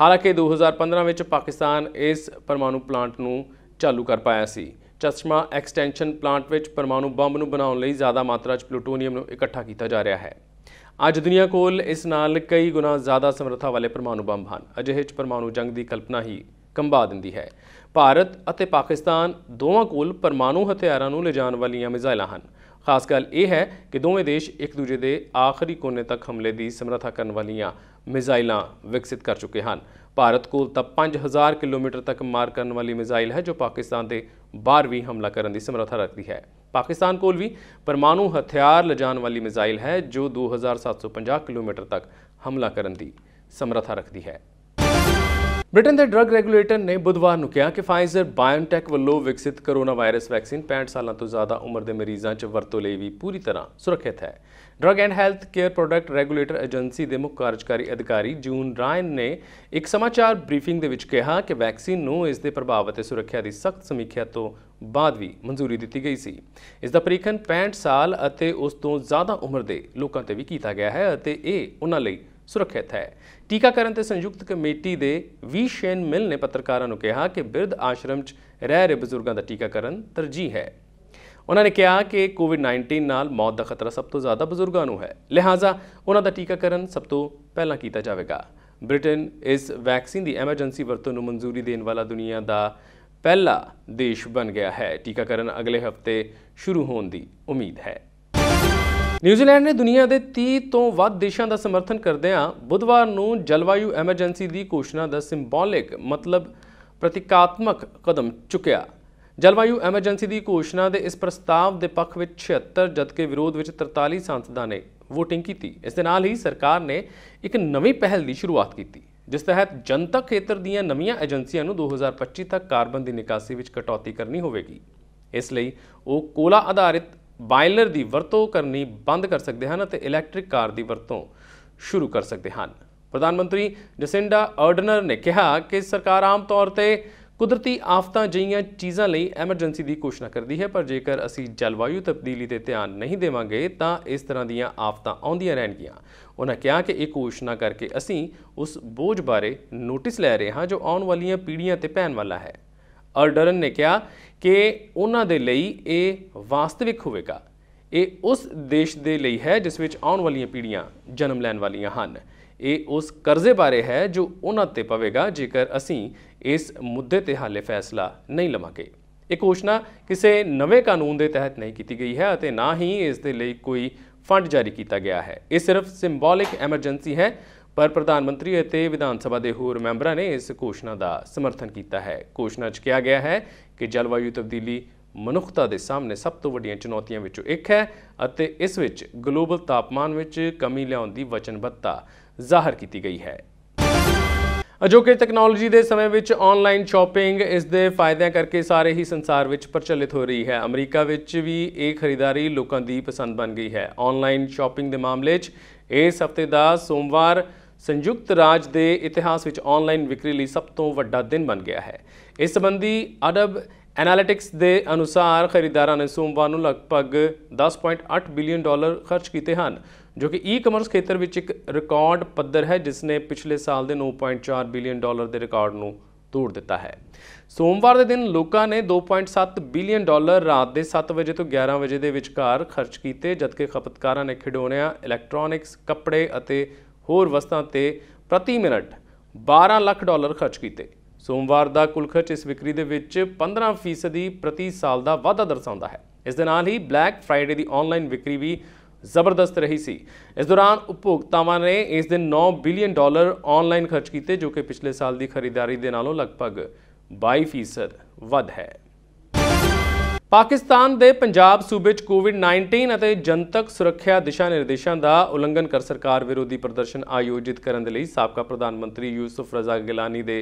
ਹਾਲਾਂਕਿ 2015 ਵਿੱਚ ਪਾਕਿਸਤਾਨ ਇਸ ਪਰਮਾਣੂ ਪਲਾਂਟ ਨੂੰ ਚਾਲੂ ਕਰ ਪਾਇਆ ਸੀ ਚਸ਼ਮਾ ਐਕਸਟੈਂਸ਼ਨ ਪਲਾਂਟ ਵਿੱਚ ਪਰਮਾਣੂ ਬੰਬ ਨੂੰ ਬਣਾਉਣ ਲਈ ਜ਼ਿਆਦਾ ਮਾਤਰਾ 'ਚ ਪਲੂਟੋਨੀਅਮ ਨੂੰ ਇਕੱਠਾ ਕੀਤਾ ਜਾ ਰਿਹਾ ਹੈ ਅੱਜ ਦੁਨੀਆ ਕੋਲ ਇਸ ਨਾਲ ਕਈ ਗੁਣਾ ਜ਼ਿਆਦਾ ਸਮਰੱਥਾ ਵਾਲੇ ਪਰਮਾਣੂ ਬੰਬ ਹਨ ਅਜਿਹੇ 'ਚ ਪਰਮਾਣੂ ਜੰਗ ਦੀ ਕਲਪਨਾ ਹੀ ਕੰਬਾ ਦਿੰਦੀ ਹੈ ਭਾਰਤ ਅਤੇ ਪਾਕਿਸਤਾਨ ਦੋਵਾਂ ਕੋਲ ਪਰਮਾਣੂ ਹਥਿਆਰਾਂ ਨੂੰ ਲਿਜਾਣ ਵਾਲੀਆਂ ਮਿਜ਼ਾਈਲਾਂ ਹਨ ਖਾਸ ਗੱਲ ਇਹ ਹੈ ਕਿ ਦੋਵੇਂ ਦੇਸ਼ ਇੱਕ ਦੂਜੇ ਦੇ ਆਖਰੀ ਕੋਨੇ ਤੱਕ ਹਮਲੇ ਦੀ ਸਮਰੱਥਾ ਕਰਨ ਵਾਲੀਆਂ ਮਿਜ਼ਾਈਲਾਂ ਵਿਕਸਿਤ ਕਰ ਚੁੱਕੇ ਹਨ ਭਾਰਤ ਕੋਲ ਤਾਂ 5000 ਕਿਲੋਮੀਟਰ ਤੱਕ ਮਾਰ ਕਰਨ ਵਾਲੀ ਮਿਜ਼ਾਈਲ ਹੈ ਜੋ ਪਾਕਿਸਤਾਨ ਦੇ ਬਾਹਰ ਵੀ ਹਮਲਾ ਕਰਨ ਦੀ ਸਮਰੱਥਾ ਰੱਖਦੀ ਹੈ ਪਾਕਿਸਤਾਨ ਕੋਲ ਵੀ ਪਰਮਾਣੂ ਹਥਿਆਰ ਲਿਜਾਣ ਵਾਲੀ ਮਿਜ਼ਾਈਲ ਹੈ ਜੋ 2750 ਕਿਲੋਮੀਟਰ ਤੱਕ ਹਮਲਾ ਕਰਨ ਦੀ ਸਮਰੱਥਾ ਰੱਖਦੀ ਹੈ ਬ੍ਰਿਟਨ ਦੇ ਡਰੱਗ ਰੈਗੂਲੇਟਰ ਨੇ ਬੁੱਧਵਾਰ ਨੂੰ ਕਿਹਾ ਕਿ ਫਾਈਜ਼ਰ ਬਾਇਓਨਟੈਕ ਵੱਲੋਂ ਵਿਕਸਿਤ ਕੋਰੋਨਾ ਵਾਇਰਸ ਵੈਕਸੀਨ 65 ਸਾਲਾਂ ਤੋਂ ਜ਼ਿਆਦਾ ਉਮਰ ਦੇ ਮਰੀਜ਼ਾਂ 'ਚ ਵਰਤੋਂ ਲਈ ਵੀ ਪੂਰੀ ਤਰ੍ਹਾਂ ਸੁਰੱਖਿਅਤ ਹੈ drug and health care product regulator agency ਦੇ ਮੁੱਖ ਕਾਰਜਕਾਰੀ ਅਧਿਕਾਰੀ ਜੂਨ ਰਾਇਨ ਨੇ ਇੱਕ ਸਮਾਚਾਰ ਬਰੀਫਿੰਗ ਦੇ ਵਿੱਚ ਕਿਹਾ ਕਿ ਵੈਕਸੀਨ ਨੂੰ ਇਸ ਦੇ ਪ੍ਰਭਾਵ ਅਤੇ ਸੁਰੱਖਿਆ ਦੀ ਸਖਤ ਸਮੀਖਿਆ ਤੋਂ ਬਾਅਦ ਵੀ ਮਨਜ਼ੂਰੀ ਦਿੱਤੀ ਗਈ ਸੀ ਇਸ ਦਾ ਪਰੀਖਣ 65 ਸਾਲ ਅਤੇ ਉਸ ਤੋਂ ਜ਼ਿਆਦਾ ਉਮਰ ਦੇ ਲੋਕਾਂ ਤੇ ਵੀ ਕੀਤਾ ਗਿਆ ਹੈ ਅਤੇ ਇਹ ਉਹਨਾਂ ਲਈ ਸੁਰੱਖਿਅਤ ਹੈ ਟੀਕਾਕਰਨ ਤੇ ਸੰਯੁਕਤ ਕਮੇਟੀ ਦੇ ਵੀ ਸ਼ੇਨ ਮਿਲ ਨੇ ਪੱਤਰਕਾਰਾਂ ਨੂੰ ਕਿਹਾ ਕਿ ਬਿਰਧ ਆਸ਼ਰਮ 'ਚ ਰਹਿ ਰਹੇ ਬਜ਼ੁਰਗਾਂ ਦਾ ਟੀਕਾਕਰਨ ਤਰਜੀਹ ਹੈ ਉਹਨਾਂ ਨੇ ਕਿਹਾ ਕਿ ਕੋਵਿਡ-19 ਨਾਲ ਮੌਤ ਦਾ ਖਤਰਾ ਸਭ ਤੋਂ ਜ਼ਿਆਦਾ ਬਜ਼ੁਰਗਾਂ ਨੂੰ ਹੈ ਲਿਹਾਜ਼ਾ ਉਹਨਾਂ ਦਾ ਟੀਕਾਕਰਨ ਸਭ ਤੋਂ ਪਹਿਲਾਂ ਕੀਤਾ ਜਾਵੇਗਾ ਬ੍ਰਿਟਨ ਇਸ ਵੈਕਸੀਨ ਦੀ ਐਮਰਜੈਂਸੀ ਵਰਤੋਂ ਨੂੰ ਮਨਜ਼ੂਰੀ ਦੇਣ ਵਾਲਾ ਦੁਨੀਆ ਦਾ ਪਹਿਲਾ ਦੇਸ਼ ਬਣ ਗਿਆ ਹੈ ਟੀਕਾਕਰਨ ਅਗਲੇ ਹਫਤੇ ਸ਼ੁਰੂ ਹੋਣ ਦੀ ਉਮੀਦ ਹੈ ਨਿਊਜ਼ੀਲੈਂਡ ਨੇ ਦੁਨੀਆ ਦੇ 30 ਤੋਂ ਵੱਧ ਦੇਸ਼ਾਂ ਦਾ ਸਮਰਥਨ ਕਰਦਿਆਂ ਬੁੱਧਵਾਰ ਨੂੰ ਜਲਵਾਯੂ ਐਮਰਜੈਂਸੀ ਦੀ ਘੋਸ਼ਣਾ ਦਾ ਸਿੰਬੋਲਿਕ ਮਤਲਬ ਪ੍ਰਤੀਕਾਤਮਕ ਕਦਮ ਚੁੱਕਿਆ ਜਲਵਾਯੂ ਐਮਰਜੈਂਸੀ ਦੀ ਘੋਸ਼ਣਾ ਦੇ ਇਸ ਪ੍ਰਸਤਾਵ ਦੇ ਪੱਖ ਵਿੱਚ 76 ਜਦਕਿ ਵਿਰੋਧ ਵਿੱਚ 43 ਸੰਸਦਾਂ ਨੇ ਵੋਟਿੰਗ ਕੀਤੀ ਇਸ ਦੇ ਨਾਲ ਹੀ ਸਰਕਾਰ ਨੇ ਇੱਕ ਨਵੀਂ ਪਹਿਲ ਦੀ ਸ਼ੁਰੂਆਤ ਕੀਤੀ ਜਿਸ ਤਹਿਤ ਜਨਤਕ ਖੇਤਰ ਦੀਆਂ ਨਵੀਆਂ ਏਜੰਸੀਆਂ ਨੂੰ 2025 ਤੱਕ ਕਾਰਬਨ ਦੀ ਨਿਕਾਸੀ ਵਿੱਚ ਕਟੌਤੀ ਕਰਨੀ ਹੋਵੇਗੀ ਇਸ ਲਈ ਉਹ ਕੋਲਾ ਆਧਾਰਿਤ ਬਾਇਲਰ ਦੀ ਵਰਤੋਂ ਕਰਨੀ ਬੰਦ ਕਰ ਸਕਦੇ ਹਨ ਅਤੇ ਇਲੈਕਟ੍ਰਿਕ ਕਾਰ ਦੀ ਵਰਤੋਂ ਸ਼ੁਰੂ ਕਰ ਸਕਦੇ ਹਨ ਪ੍ਰਧਾਨ ਮੰਤਰੀ ਜਸਿੰਡਾ ਆਰਡਨਰ ਨੇ ਕਿਹਾ ਕਿ ਸਰਕਾਰ ਆਮ ਤੌਰ ਤੇ ਕੁਦਰਤੀ ਆਫਤਾਂ ਜਿਹੀਆਂ ਚੀਜ਼ਾਂ ਲਈ ਐਮਰਜੈਂਸੀ ਦੀ ਕੋਸ਼ਿਸ਼ ਕਰਦੀ ਹੈ ਪਰ ਜੇਕਰ ਅਸੀਂ ਜਲਵਾਯੂ ਤਬਦੀਲੀ ਤੇ ਧਿਆਨ ਨਹੀਂ ਦੇਵਾਂਗੇ ਤਾਂ ਇਸ ਤਰ੍ਹਾਂ ਦੀਆਂ ਆਫਤਾਂ ਆਉਂਦੀਆਂ ਰਹਿਣਗੀਆਂ ਉਹਨਾਂ ਕਿਹਾ ਕਿ ਇਹ ਕੋਸ਼ਿਸ਼ ਕਰਕੇ ਅਸੀਂ ਉਸ ਬੋਝ ਬਾਰੇ ਨੋਟਿਸ ਲੈ ਰਹੇ ਹਾਂ ਜੋ ਆਉਣ ਵਾਲੀਆਂ ਪੀੜ੍ਹੀਆਂ ਤੇ ਪੈਣ ਵਾਲਾ ਹੈ ਅਰਡਰਨ ਨੇ ਕਿਹਾ ਕਿ ਉਹਨਾਂ ਦੇ ਲਈ ਇਹ ਵਾਸਤਵਿਕ ਹੋਵੇਗਾ ਇਹ ਉਸ ਦੇਸ਼ ਦੇ ਲਈ ਹੈ ਜਿਸ ਵਿੱਚ ਆਉਣ ਵਾਲੀਆਂ ਪੀੜ੍ਹੀਆਂ ਜਨਮ ਲੈਣ ਵਾਲੀਆਂ ਹਨ ਇਹ ਉਸ ਕਰਜ਼ੇ ਬਾਰੇ ਹੈ ਜੋ ਉਹਨਾਂ ਤੇ ਪਵੇਗਾ ਜੇਕਰ ਅਸੀਂ ਇਸ ਮੁੱਦੇ ਤੇ ਹਾਲੇ ਫੈਸਲਾ ਨਹੀਂ ਲਵਾਂਗੇ ਇਹ ਘੋਸ਼ਣਾ ਕਿਸੇ ਨਵੇਂ ਕਾਨੂੰਨ ਦੇ ਤਹਿਤ ਨਹੀਂ ਕੀਤੀ ਗਈ ਹੈ ਅਤੇ ਨਾ ਹੀ ਇਸ ਦੇ ਲਈ ਕੋਈ ਫੰਡ ਜਾਰੀ ਕੀਤਾ ਗਿਆ ਹੈ ਇਹ ਸਿਰਫ ਸਿੰਬੋਲਿਕ ਐਮਰਜੈਂਸੀ ਹੈ ਪਰ ਪ੍ਰਧਾਨ ਮੰਤਰੀ ਅਤੇ ਵਿਧਾਨ ਸਭਾ ਦੇ ਹੋਰ ਮੈਂਬਰਾਂ ਨੇ ਇਸ ਘੋਸ਼ਣਾ ਦਾ ਸਮਰਥਨ ਕੀਤਾ ਹੈ ਘੋਸ਼ਣਾ 'ਚ ਕਿਹਾ ਗਿਆ ਹੈ ਕਿ ਜਲਵਾਯੂ ਤਬਦੀਲੀ ਮਨੁੱਖਤਾ ਦੇ ਸਾਹਮਣੇ ਸਭ ਤੋਂ ਵੱਡੀਆਂ ਚੁਣੌਤੀਆਂ ਵਿੱਚੋਂ ਇੱਕ ਹੈ ਅਤੇ ਇਸ ਵਿੱਚ ਗਲੋਬਲ ਤਾਪਮਾਨ ਵਿੱਚ ਕਮੀ ਲਿਆਉਣ ਦੀ ਵਚਨਬੱਧਤਾ ਜ਼ਾਹਰ ਕੀਤੀ ਗਈ ਹੈ ਅਜੋਕੇ ਟੈਕਨੋਲੋਜੀ ਦੇ ਸਮੇਂ ਵਿੱਚ ਆਨਲਾਈਨ ਸ਼ਾਪਿੰਗ ਇਸ ਦੇ ਫਾਇਦਿਆਂ ਕਰਕੇ ਸਾਰੇ ਹੀ ਸੰਸਾਰ ਵਿੱਚ ਪ੍ਰਚਲਿਤ ਹੋ ਰਹੀ ਹੈ ਅਮਰੀਕਾ ਵਿੱਚ ਵੀ ਇਹ ਖਰੀਦਾਰੀ ਲੋਕਾਂ ਦੀ ਪਸੰਦ ਬਣ ਗਈ ਹੈ ਆਨਲਾਈਨ ਸ਼ਾਪਿੰਗ ਦੇ ਮਾਮਲੇ 'ਚ ਇਸ ਹਫਤੇ ਦਾ ਸੋਮਵਾਰ ਸੰਯੁਕਤ ਰਾਜ ਦੇ ਇਤਿਹਾਸ ਵਿੱਚ ਆਨਲਾਈਨ ਵਿਕਰੀ ਲਈ ਸਭ ਤੋਂ ਵੱਡਾ ਦਿਨ ਬਣ ਗਿਆ ਹੈ ਇਸ ਸੰਬੰਧੀ ਅਡਬ ਐਨਾਲਿਟਿਕਸ ਦੇ ਅਨੁਸਾਰ ਖਰੀਦਾਰਾਂ ਨੇ ਸੋਮਵਾਰ ਨੂੰ ਲਗਭਗ 10.8 ਬਿਲੀਅਨ ਡਾਲਰ ਖਰਚ ਕੀਤੇ ਹਨ ਜੋ ਕਿ ਈ-ਕਮਰਸ ਖੇਤਰ ਵਿੱਚ ਇੱਕ ਰਿਕਾਰਡ ਪੱਧਰ ਹੈ ਜਿਸ ਨੇ ਪਿਛਲੇ ਸਾਲ ਦੇ 9.4 ਬਿਲੀਅਨ ਡਾਲਰ ਦੇ ਰਿਕਾਰਡ ਨੂੰ ਤੋੜ ਦਿੱਤਾ ਹੈ ਸੋਮਵਾਰ ਦੇ ਦਿਨ ਲੋਕਾਂ ਨੇ 2.7 ਬਿਲੀਅਨ ਡਾਲਰ ਰਾਤ ਦੇ 7 ਵਜੇ ਤੋਂ 11 ਵਜੇ ਦੇ ਵਿਚਕਾਰ ਖਰਚ ਕੀਤੇ ਜਦਕਿ ਖਪਤਕਾਰਾਂ ਨੇ ਖਿਡੌਣਿਆਂ ਇਲੈਕਟ੍ਰੋਨਿਕਸ ਕੱਪੜੇ ਅਤੇ ਹੋਰ ਵਸਤਾਂ ਤੇ ਪ੍ਰਤੀ ਮਿੰਟ 12 ਲੱਖ ਡਾਲਰ ਖਰਚ ਕੀਤੇ ਸੋਮਵਾਰ ਦਾ ਕੁੱਲ ਖਰਚ ਇਸ ਵਿਕਰੀ ਦੇ ਵਿੱਚ 15% ਦੀ ਪ੍ਰਤੀ ਸਾਲ ਦਾ ਵਾਧਾ ਦਰਸਾਉਂਦਾ ਹੈ ਇਸ ਦੇ ਨਾਲ ਹੀ ਬਲੈਕ ਫਰਾਈਡੇ ਦੀ ਆਨਲਾਈਨ ਵਿਕਰੀ ਵੀ ਜ਼ਬਰਦਸਤ ਰਹੀ ਸੀ ਇਸ ਦੌਰਾਨ ਉਪਭੋਗਤਾਵਾਂ ਨੇ ਇਸ ਦਿਨ 9 ਬਿਲੀਅਨ ਡਾਲਰ ਆਨਲਾਈਨ ਖਰਚ ਕੀਤੇ ਜੋ ਕਿ ਪਿਛਲੇ ਸਾਲ ਦੀ ਖਰੀਦਾਰੀ ਦੇ ਨਾਲੋਂ ਲਗਭਗ 22% ਵੱਧ ਹੈ ਪਾਕਿਸਤਾਨ ਦੇ ਪੰਜਾਬ ਸੂਬੇ 'ਚ ਕੋਵਿਡ-19 ਅਤੇ ਜਨਤਕ ਸੁਰੱਖਿਆ ਦਿਸ਼ਾ ਨਿਰਦੇਸ਼ਾਂ ਦਾ ਉਲੰਘਣ ਕਰ ਸਰਕਾਰ ਵਿਰੋਧੀ ਪ੍ਰਦਰਸ਼ਨ ਆਯੋਜਿਤ ਕਰਨ ਦੇ ਲਈ ਸਾਬਕਾ ਪ੍ਰਧਾਨ ਮੰਤਰੀ ਯੂਸਫ ਰਜ਼ਾ ਗਿਲਾਨੀ ਦੇ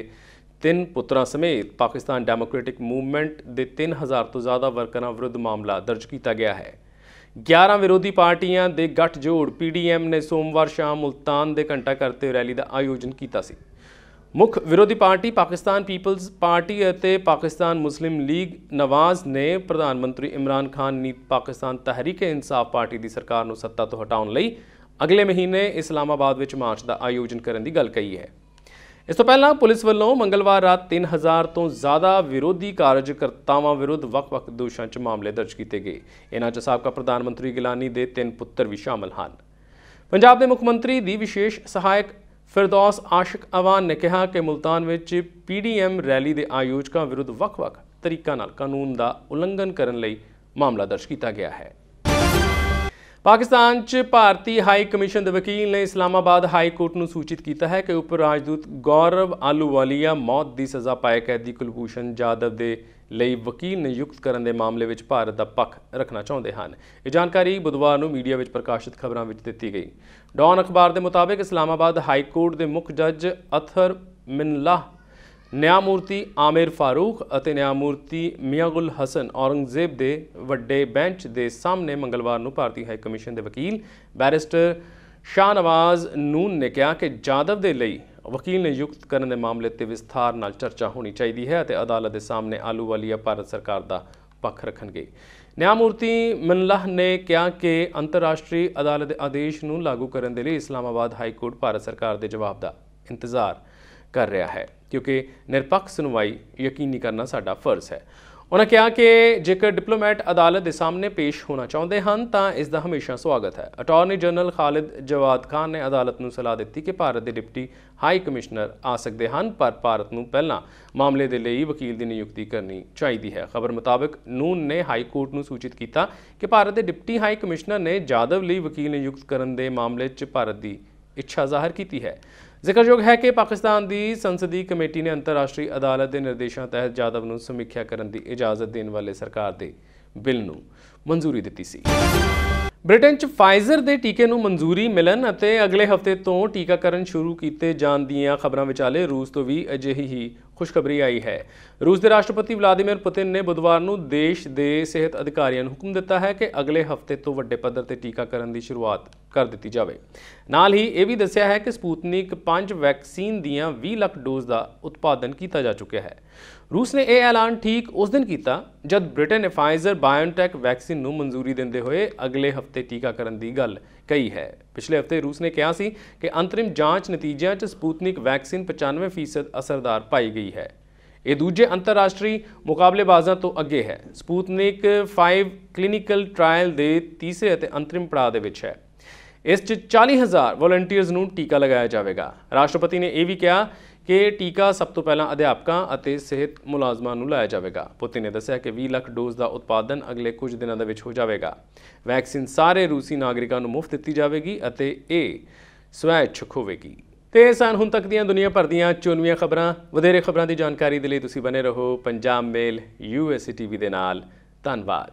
ਤਿੰਨ ਪੁੱਤਰਾਂ ਸਮੇਤ ਪਾਕਿਸਤਾਨ ਡੈਮੋਕ੍ਰੈਟਿਕ ਮੂਵਮੈਂਟ ਦੇ 3000 ਤੋਂ ਜ਼ਿਆਦਾ ਵਰਕਰਾਂ ਵਿਰੁੱਧ ਮਾਮਲਾ ਦਰਜ ਕੀਤਾ ਗਿਆ ਹੈ 11 ਵਿਰੋਧੀ ਪਾਰਟੀਆਂ ਦੇ ਗੱਠਜੋੜ ਪੀਡੀਐਮ ਨੇ ਸੋਮਵਾਰ ਸ਼ਾਮ ਮੁਲਤਾਨ ਦੇ ਘੰਟਾ ਕਰਤੇ ਰੈਲੀ ਦਾ ਆਯੋਜਨ ਕੀਤਾ ਸੀ ਮੁੱਖ ਵਿਰੋਧੀ ਪਾਰਟੀ ਪਾਕਿਸਤਾਨ ਪੀਪਲਜ਼ ਪਾਰਟੀ ਅਤੇ ਪਾਕਿਸਤਾਨ ਮੁਸਲਿਮ ਲੀਗ ਨਵਾਜ਼ ਨੇ ਪ੍ਰਧਾਨ ਮੰਤਰੀ ਇਮਰਾਨ ਖਾਨ ਨੇ ਪਾਕਿਸਤਾਨ ਤਹਿਰੀਕ-ਏ-ਇਨਸਾਫ ਪਾਰਟੀ ਦੀ ਸਰਕਾਰ ਨੂੰ ਸੱਤਾ ਤੋਂ ਹਟਾਉਣ ਲਈ ਅਗਲੇ ਮਹੀਨੇ ਇਸਲਾਮਾਬਾਦ ਵਿੱਚ ਮਾਰਚ ਦਾ ਆਯੋਜਨ ਕਰਨ ਦੀ ਗੱਲ ਕਹੀ ਹੈ ਇਸ ਤੋਂ ਪਹਿਲਾਂ ਪੁਲਿਸ ਵੱਲੋਂ ਮੰਗਲਵਾਰ ਰਾਤ 3000 ਤੋਂ ਜ਼ਿਆਦਾ ਵਿਰੋਧੀ ਕਾਰਜਕਰਤਾਵਾਂ ਵਿਰੁੱਧ ਵੱਖ-ਵੱਖ ਦੋਸ਼ਾਂ 'ਚ ਮਾਮਲੇ ਦਰਜ ਕੀਤੇ ਗਏ ਇਹਨਾਂ 'ਚ ਸਾਬਕਾ ਪ੍ਰਧਾਨ ਮੰਤਰੀ ਗਿਲਾਨੀ ਦੇ ਤਿੰਨ ਪੁੱਤਰ ਵੀ ਸ਼ਾਮਲ ਹਨ ਪੰਜਾਬ ਦੇ ਮੁੱਖ ਮੰਤਰੀ ਦੀ ਵਿਸ਼ੇਸ਼ ਸਹਾਇਕ ਫਿਰਦੌਸ ਆਸ਼ਿਕ ਅਵਾਨ ਨੇ ਕਿਹਾ ਕਿ ਮਲਤਾਨ ਵਿੱਚ ਪੀਡੀਐਮ ਰੈਲੀ ਦੇ ਆਯੋਜਕਾਂ ਵਿਰੁੱਧ ਵੱਖ-ਵੱਖ ਤਰੀਕਾਂ ਨਾਲ ਕਾਨੂੰਨ ਦਾ ਉਲੰਘਣ ਕਰਨ ਲਈ ਮਾਮਲਾ ਦਰਜ ਕੀਤਾ ਗਿਆ ਹੈ ਪਾਕਿਸਤਾਨ 'ਚ ਭਾਰਤੀ ਹਾਈ ਕਮਿਸ਼ਨ ਦੇ ਵਕੀਲ ਨੇ ਇਸਲਾਮਾਬਾਦ ਹਾਈ ਕੋਰਟ ਨੂੰ ਸੂਚਿਤ ਕੀਤਾ ਹੈ ਕਿ ਉਪ ਰਾਜਦੂਤ ਗੌਰਵ ਆਲੂਵਾਲੀਆ ਮੌਤ ਦੀ ਸਜ਼ਾ ਪਾਏ ਕੈਦੀ ਕੁਲਭੂਸ਼ਨ ਜਾਦਵ ਦੇ ਲਈ ਵਕੀਲ ਨਿਯੁਕਤ ਕਰਨ ਦੇ ਮਾਮਲੇ ਵਿੱਚ ਭਾਰਤ ਦਾ ਪੱਖ ਰੱਖਣਾ ਚਾਹੁੰਦੇ ਹਨ ਇਹ ਜਾਣਕਾਰੀ ਬੁੱਧਵਾਰ ਨੂੰ ਮੀਡੀਆ ਵਿੱਚ ਪ੍ਰਕਾਸ਼ਿਤ ਖਬਰਾਂ ਵਿੱਚ ਦਿੱਤੀ ਗਈ ਡੌਨ ਅਖਬਾਰ ਦੇ ਮੁਤਾਬਕ ਇਸਲਾਮਾਬਾਦ ਹਾਈ ਕੋਰਟ ਦੇ ਮੁੱਖ ਜੱਜ ਅਥਰ ਮਿੰਲਾ ਨਿਆਮੂਰਤੀ ਆਮਿਰ ਫਾਰੂਖ ਅਤੇ ਨਿਆਮੂਰਤੀ ਮਿਆਂਗੁਲ ਹਸਨ ਔਰੰਗਜ਼ੇਬ ਦੇ ਵੱਡੇ ਬੈਂਚ ਦੇ ਸਾਹਮਣੇ ਮੰਗਲਵਾਰ ਨੂੰ ਭਾਰਤੀ ਹਾਈ ਕਮਿਸ਼ਨ ਦੇ ਵਕੀਲ ਬੈਰਿਸਟਰ ਸ਼ਾਹਨਵਾਜ਼ ਨੂਨ ਨੇ ਕਿਹਾ ਕਿ ਜਾਦਵ ਦੇ ਲਈ ਵਕੀਲ ਨਿਯੁਕਤ ਕਰਨ ਦੇ ਮਾਮਲੇ ਤੇ ਵਿਸਥਾਰ ਨਾਲ ਚਰਚਾ ਹੋਣੀ ਚਾਹੀਦੀ ਹੈ ਅਤੇ ਅਦਾਲਤ ਦੇ ਸਾਹਮਣੇ ਆਲੂ ਵਾਲੀਆ ਭਾਰਤ ਸਰਕਾਰ ਦਾ ਪੱਖ ਰੱਖਣਗੇ ਨਿਆਮੂਰਤੀ ਮਨਲਹ ਨੇ ਕਿਹਾ ਕਿ ਅੰਤਰਰਾਸ਼ਟਰੀ ਅਦਾਲਤ ਦੇ ਆਦੇਸ਼ ਨੂੰ ਲਾਗੂ ਕਰਨ ਦੇ ਲਈ ਇਸਲਾਮਾਬਾਦ ਹਾਈ ਕੋਰਟ ਭਾਰਤ ਸਰਕਾਰ ਦੇ ਜਵਾਬ ਦਾ ਇੰਤਜ਼ਾਰ ਕਰ ਰਿਹਾ ਹੈ ਕਿਉਂਕਿ ਨਿਰਪੱਖ ਸੁਣਵਾਈ ਯਕੀਨੀ ਕਰਨਾ ਸਾਡਾ ਫਰਜ਼ ਹੈ ਉਹਨਾਂ ਕਿਹਾ ਕਿ ਜੇਕਰ ਡਿਪਲੋਮੈਟ ਅਦਾਲਤ ਦੇ ਸਾਹਮਣੇ ਪੇਸ਼ ਹੋਣਾ ਚਾਹੁੰਦੇ ਹਨ ਤਾਂ ਇਸ ਦਾ ਹਮੇਸ਼ਾ ਸਵਾਗਤ ਹੈ ਅਟਾਰਨੀ ਜਨਰਲ ਖਾਲਿਦ ਜਵਾਦ ਖਾਨ ਨੇ ਅਦਾਲਤ ਨੂੰ ਸਲਾਹ ਦਿੱਤੀ ਕਿ ਭਾਰਤ ਦੇ ਡਿਪਟੀ ਹਾਈ ਕਮਿਸ਼ਨਰ ਆ ਸਕਦੇ ਹਨ ਪਰ ਭਾਰਤ ਨੂੰ ਪਹਿਲਾਂ ਮਾਮਲੇ ਦੇ ਲਈ ਵਕੀਲ ਦੀ ਨਿਯੁਕਤੀ ਕਰਨੀ ਚਾਹੀਦੀ ਹੈ ਖਬਰ ਮੁਤਾਬਕ ਨੂਨ ਨੇ ਹਾਈ ਕੋਰਟ ਨੂੰ ਸੂਚਿਤ ਕੀਤਾ ਕਿ ਭਾਰਤ ਦੇ ਡਿਪਟੀ ਹਾਈ ਕਮਿਸ਼ਨਰ ਨੇ ਜਾਦਵ ਲਈ ਵਕੀਲ ਨਿਯੁਕਤ ਕਰਨ ਦੇ ਮਾਮਲੇ 'ਚ ਭਾਰਤ ਦੀ ਇੱਛਾ ਜ਼ਾਹਰ ਕੀਤੀ ਹੈ ਜ਼ਿਕਰਯੋਗ ਹੈ ਕਿ ਪਾਕਿਸਤਾਨ ਦੀ ਸੰਸਦੀ ਕਮੇਟੀ ਨੇ ਅੰਤਰਰਾਸ਼ਟਰੀ ਅਦਾਲਤ ਦੇ ਨਿਰਦੇਸ਼ਾਂ ਤਹਿਤ ਜਾਦਵ ਨੂੰ ਸਮੀਖਿਆ ਕਰਨ ਦੀ ਇਜਾਜ਼ਤ ਦੇਣ ਵਾਲੇ ਸਰਕਾਰ ਦੇ ਬਿੱਲ ਨੂੰ ਮਨਜ਼ੂਰੀ ਦਿੱਤੀ ਸੀ ਬ੍ਰਿਟੇਨ 'ਚ ਫਾਈਜ਼ਰ ਦੇ ਟੀਕੇ ਨੂੰ ਮਨਜ਼ੂਰੀ ਮਿਲਣ ਅਤੇ ਅਗਲੇ ਹਫਤੇ ਤੋਂ ਟੀਕਾਕਰਨ ਸ਼ੁਰੂ ਕੀਤੇ ਜਾਣ ਦੀਆਂ ਖਬਰਾਂ ਵਿਚਾਲੇ ਰੂਸ ਤੋਂ ਵੀ ਅਜਿਹੀ ਹੀ ਖੁਸ਼ਖਬਰੀ ਆਈ ਹੈ ਰੂਸ ਦੇ ਰਾਸ਼ਟਰਪਤੀ ਵਲਾਦੀਮੀਰ ਪੁਤਿਨ ਨੇ ਬੁੱਧਵਾਰ ਨੂੰ ਦੇਸ਼ ਦੇ ਸਿਹਤ ਅਧਿਕਾਰੀਆਂ ਨੂੰ ਹੁਕਮ ਦਿੱਤਾ ਹੈ ਕਿ ਅਗਲੇ ਹਫ਼ਤੇ ਤੋਂ ਵੱਡੇ ਪੱਧਰ ਤੇ ਟੀਕਾਕਰਨ ਦੀ ਸ਼ੁਰੂਆਤ ਕਰ ਦਿੱਤੀ ਜਾਵੇ ਨਾਲ ਹੀ ਇਹ ਵੀ ਦੱਸਿਆ ਹੈ ਕਿ ਸਪੂਤਨਿਕ 5 ਵੈਕਸੀਨ ਦੀਆਂ 20 ਲੱਖ ਡੋਜ਼ ਦਾ ਉਤਪਾਦਨ ਕੀਤਾ ਜਾ ਚੁੱਕਿਆ ਹੈ ਰੂਸ ਨੇ ਇਹ ਐਲਾਨ ਠੀਕ ਉਸ ਦਿਨ ਕੀਤਾ ਜਦ ਬ੍ਰਿਟਨ ਨੇ ਫਾਈਜ਼ਰ ਬਾਇਓਨਟੈਕ ਵੈਕਸੀਨ ਨੂੰ ਮਨਜ਼ੂਰੀ ਦਿੰਦੇ ਹੋਏ ਅਗਲੇ ਹਫ਼ਤੇ ਟੀਕਾਕਰਨ ਦੀ ਗੱਲ ਕਹੀ ਹੈ ਪਿਛਲੇ ਹਫਤੇ ਰੂਸ ਨੇ ਕਿਹਾ ਸੀ ਕਿ ਅੰਤਰਿਮ ਜਾਂਚ ਨਤੀਜਿਆਂ 'ਚ ਸਪੂਤਨਿਕ ਵੈਕਸੀਨ 95% ਅਸਰਦਾਰ ਪਾਈ ਗਈ ਹੈ ਇਹ ਦੂਜੇ ਅੰਤਰਰਾਸ਼ਟਰੀ ਮੁਕਾਬਲੇਬਾਜ਼ਾਂ ਤੋਂ ਅੱਗੇ ਹੈ ਸਪੂਤਨਿਕ 5 ਕਲੀਨਿਕਲ ਟ੍ਰਾਇਲ ਦੇ ਤੀਸਰੇ ਅਤੇ ਅੰਤਰਿਮ ਪੜਾਅ ਦੇ ਵਿੱਚ ਹੈ ਇਸ 'ਚ 40000 ਵਲੰਟੀਅਰਸ ਨੂੰ ਟੀਕਾ ਲਗਾਇਆ ਜਾਵੇਗਾ ਰਾਸ਼ਟਰਪਤੀ ਨੇ ਇਹ ਵੀ ਕਿਹਾ ਕਿ ਟੀਕਾ ਸਭ ਤੋਂ ਪਹਿਲਾਂ ਅਧਿਆਪਕਾਂ ਅਤੇ ਸਿਹਤ ਮੁਲਾਜ਼ਮਾਂ ਨੂੰ ਲਾਇਆ ਜਾਵੇਗਾ ਪੁਤਿਨ ਨੇ ਦੱਸਿਆ ਕਿ 20 ਲੱਖ ਡੋਜ਼ ਦਾ ਉਤਪਾਦਨ ਅਗਲੇ ਕੁਝ ਦਿਨਾਂ ਦੇ ਵਿੱਚ ਹੋ ਜਾਵੇਗਾ ਵੈਕਸੀਨ ਸਾਰੇ ਰੂਸੀ ਨਾਗਰਿਕਾਂ ਨੂੰ ਮੁਫਤ ਦਿੱਤੀ ਜਾਵੇਗੀ ਅਤੇ ਇਹ ਸਵੈਛਕ ਹੋਵੇਗੀ ਤੇ ਸਾਨ ਹੁਣ ਤੱਕ ਦੀਆਂ ਦੁਨੀਆ ਭਰ ਦੀਆਂ ਚੋਣਵੀਆਂ ਖਬਰਾਂ ਵਧੇਰੇ ਖਬਰਾਂ ਦੀ ਜਾਣਕਾਰੀ ਦੇ ਲਈ ਤੁਸੀਂ ਬਨੇ ਰਹੋ ਪੰਜਾਬ ਮੇਲ ਯੂਐਸਸੀ ਟੀਵੀ ਦੇ ਨਾਲ ਧੰਨਵਾਦ